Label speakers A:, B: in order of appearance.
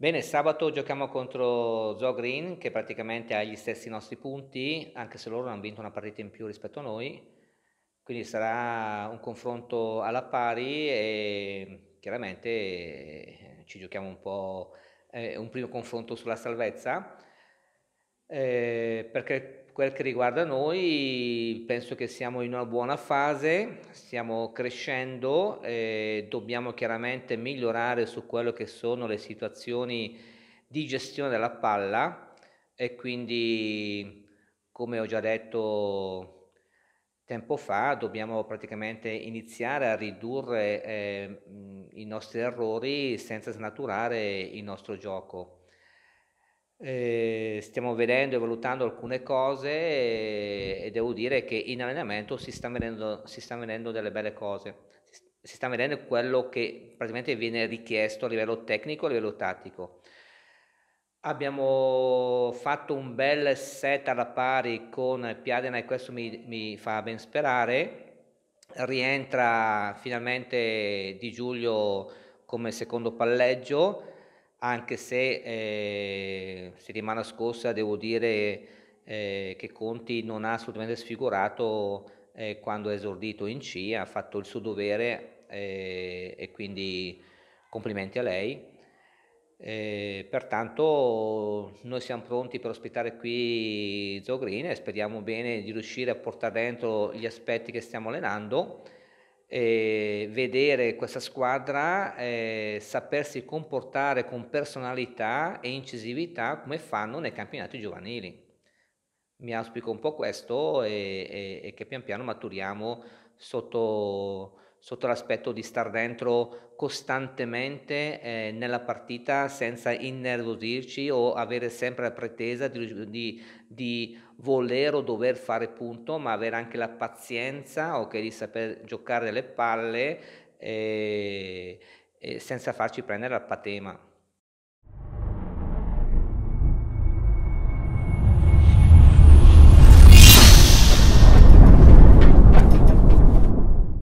A: Bene, sabato giochiamo contro Joe Green che praticamente ha gli stessi nostri punti, anche se loro hanno vinto una partita in più rispetto a noi, quindi sarà un confronto alla pari e chiaramente eh, ci giochiamo un po' eh, un primo confronto sulla salvezza, eh, perché quel che riguarda noi, penso che siamo in una buona fase, stiamo crescendo, e dobbiamo chiaramente migliorare su quello che sono le situazioni di gestione della palla e quindi, come ho già detto tempo fa, dobbiamo praticamente iniziare a ridurre eh, i nostri errori senza snaturare il nostro gioco. Eh, stiamo vedendo e valutando alcune cose e, e, devo dire che in allenamento si stanno vedendo, si sta vedendo delle belle cose, si sta vedendo quello che praticamente viene richiesto a livello tecnico, e a livello tattico. Abbiamo fatto un bel set alla pari con Piadena e questo mi, mi fa ben sperare. Rientra finalmente Di Giulio come secondo palleggio anche se eh, settimana scorsa devo dire eh, che Conti non ha assolutamente sfigurato eh, quando è esordito in C, ha fatto il suo dovere eh, e quindi complimenti a lei. Eh, pertanto noi siamo pronti per ospitare qui Zogrin e speriamo bene di riuscire a portare dentro gli aspetti che stiamo allenando eh, vedere questa squadra eh, sapersi comportare con personalità e incisività come fanno nei campionati giovanili. Mi auspico un po' questo e, e, e che pian piano maturiamo sotto sotto l'aspetto di star dentro costantemente eh, nella partita senza innervosirci o avere sempre la pretesa di, di, di, voler o dover fare punto, ma avere anche la pazienza okay, di saper giocare le palle eh, eh, senza farci prendere al patema.